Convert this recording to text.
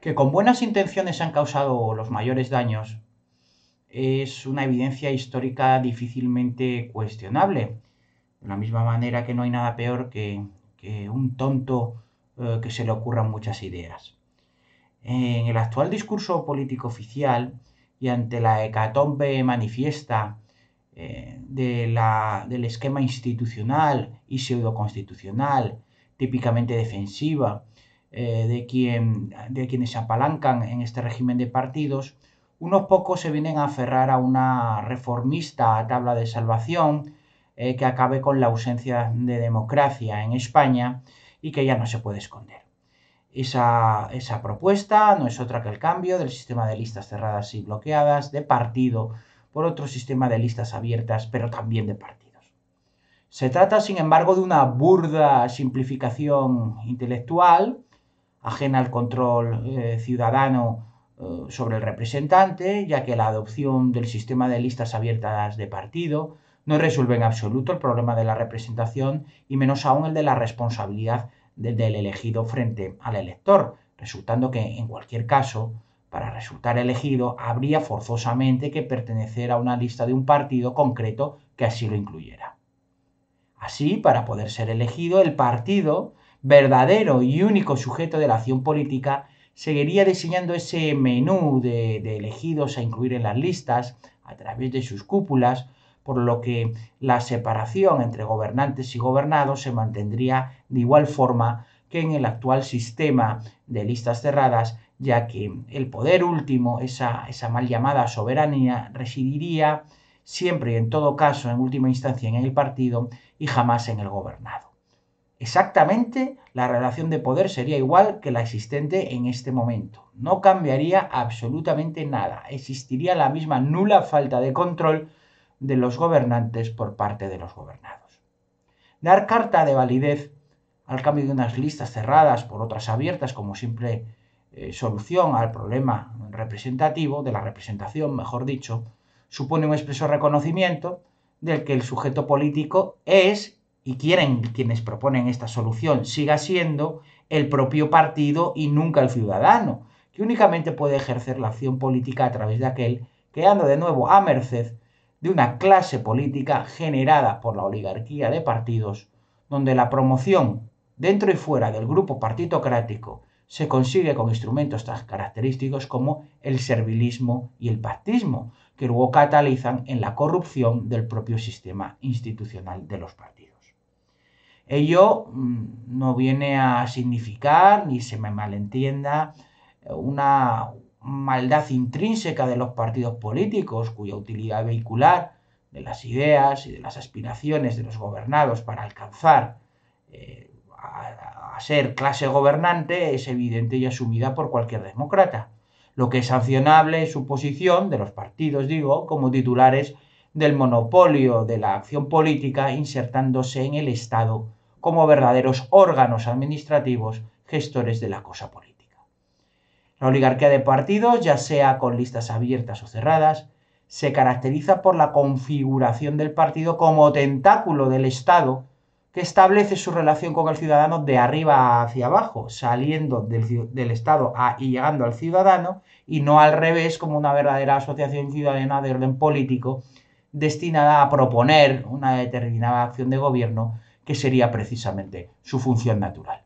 Que con buenas intenciones han causado los mayores daños es una evidencia histórica difícilmente cuestionable. De la misma manera que no hay nada peor que, un tonto eh, que se le ocurran muchas ideas. En el actual discurso político oficial y ante la hecatombe manifiesta eh, de del esquema institucional y pseudo-constitucional, típicamente defensiva, eh, de, quien, quienes se apalancan en este régimen de partidos, unos pocos se vienen a aferrar a una reformista tabla de salvación eh, que acabe con la ausencia de democracia en España y que ya no se puede esconder. Esa, esa propuesta no es otra que el cambio del sistema de listas cerradas y bloqueadas de partido por otro sistema de listas abiertas, pero también de partidos. Se trata, sin embargo, de una burda simplificación intelectual ajena al control eh, ciudadano eh, sobre el representante, ya que la adopción del sistema de listas abiertas de partido no resuelve en absoluto el problema de la representación y menos aún el de la responsabilidad del elegido frente al elector, resultando que en cualquier caso, para resultar elegido, habría forzosamente que pertenecer a una lista de un partido concreto que así lo incluyera. Así, para poder ser elegido, el partido verdadero y único sujeto de la acción política, seguiría diseñando ese menú de, elegidos a incluir en las listas a través de sus cúpulas, por lo que la separación entre gobernantes y gobernados se mantendría de igual forma que en el actual sistema de listas cerradas, ya que el poder último, esa mal llamada soberanía, residiría siempre y en todo caso, en última instancia, en el partido y jamás en el gobernado. Exactamente la relación de poder sería igual que la existente en este momento. No cambiaría absolutamente nada. Existiría la misma nula falta de control de los gobernantes por parte de los gobernados. Dar carta de validez al cambio de unas listas cerradas por otras abiertas como simple eh, solución al problema representativo, de la representación, mejor dicho, supone un expreso reconocimiento del que el sujeto político es y quieren quienes proponen esta solución siga siendo el propio partido y nunca el ciudadano, que únicamente puede ejercer la acción política a través de aquel que anda de nuevo a merced de una clase política generada por la oligarquía de partidos, donde la promoción dentro y fuera del grupo partitocrático se consigue con instrumentos tan característicos como el servilismo y el pactismo, que luego catalizan en la corrupción del propio sistema institucional de los partidos. Ello mm, no viene a significar, ni se me malentienda, una maldad intrínseca de los partidos políticos cuya utilidad vehicular de las ideas y de las aspiraciones de los gobernados para alcanzar eh, a, a, ser clase gobernante es evidente y asumida por cualquier demócrata. Lo que es sancionable es su posición, de los partidos digo, como titulares del monopolio de la acción política insertándose en el Estado como verdaderos órganos administrativos gestores de la cosa política. La oligarquía de partidos, ya sea con listas abiertas o cerradas, se caracteriza por la configuración del partido como tentáculo del Estado que establece su relación con el ciudadano de arriba hacia abajo, saliendo del, Estado y llegando al ciudadano, y no al revés como una verdadera asociación ciudadana de orden político destinada a proponer una determinada acción de gobierno que sería precisamente su función natural.